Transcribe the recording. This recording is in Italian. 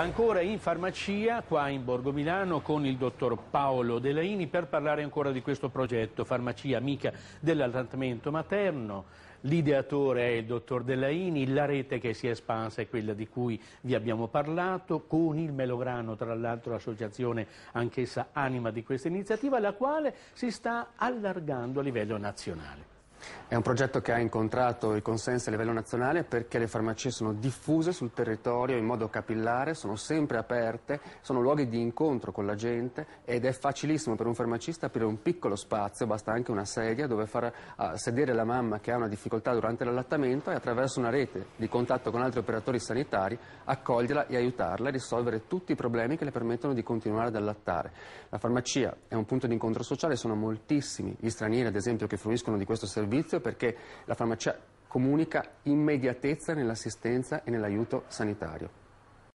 Ancora in farmacia, qua in Borgo Milano, con il dottor Paolo Delaini per parlare ancora di questo progetto, Farmacia Amica dell'Allattamento Materno. L'ideatore è il dottor Delaini, la rete che si è espansa è quella di cui vi abbiamo parlato, con il Melograno, tra l'altro l'associazione anch'essa anima di questa iniziativa, la quale si sta allargando a livello nazionale. È un progetto che ha incontrato il consenso a livello nazionale perché le farmacie sono diffuse sul territorio in modo capillare, sono sempre aperte, sono luoghi di incontro con la gente ed è facilissimo per un farmacista aprire un piccolo spazio, basta anche una sedia dove far uh, sedere la mamma che ha una difficoltà durante l'allattamento e attraverso una rete di contatto con altri operatori sanitari accoglierla e aiutarla a risolvere tutti i problemi che le permettono di continuare ad allattare. La farmacia è un punto di incontro sociale, sono moltissimi gli stranieri ad esempio che fruiscono di questo servizio servizio perché la farmacia comunica immediatezza nell'assistenza e nell'aiuto sanitario.